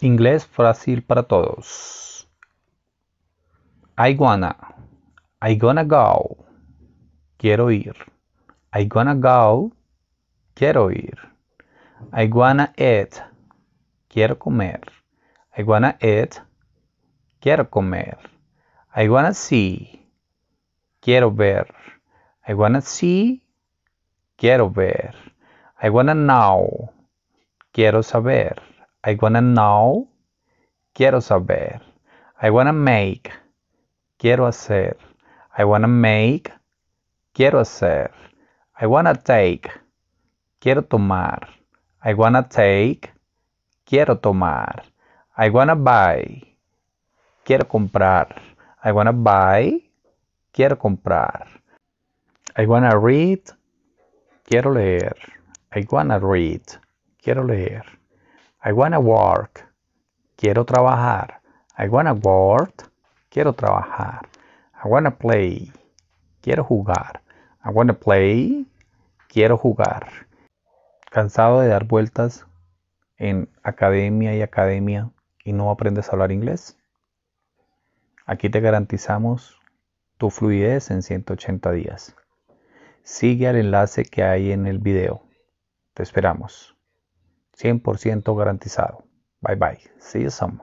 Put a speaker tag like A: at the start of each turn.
A: Inglés fácil para todos. I wanna. I gonna go. Quiero ir. I gonna go. Quiero ir. I wanna eat. Quiero comer. I wanna eat. Quiero comer. I wanna see. Quiero ver. I wanna see. Quiero ver. I wanna know. Quiero saber. I wanna know. Quiero saber. I wanna make. Quiero hacer. I wanna make. Quiero hacer. I wanna take. Quiero tomar. I wanna take. Quiero tomar. I wanna buy. Quiero comprar. I wanna buy. Quiero comprar. I wanna read. Quiero leer. I wanna read. Quiero leer. I wanna work. Quiero trabajar. I wanna work. Quiero trabajar. I wanna play. Quiero jugar. I wanna play. Quiero jugar. Cansado de dar vueltas en academia y academia y no aprendes a hablar inglés. Aquí te garantizamos tu fluidez en 180 días. Sigue al enlace que hay en el video. Te esperamos. 100% garantizado. Bye bye. See you soon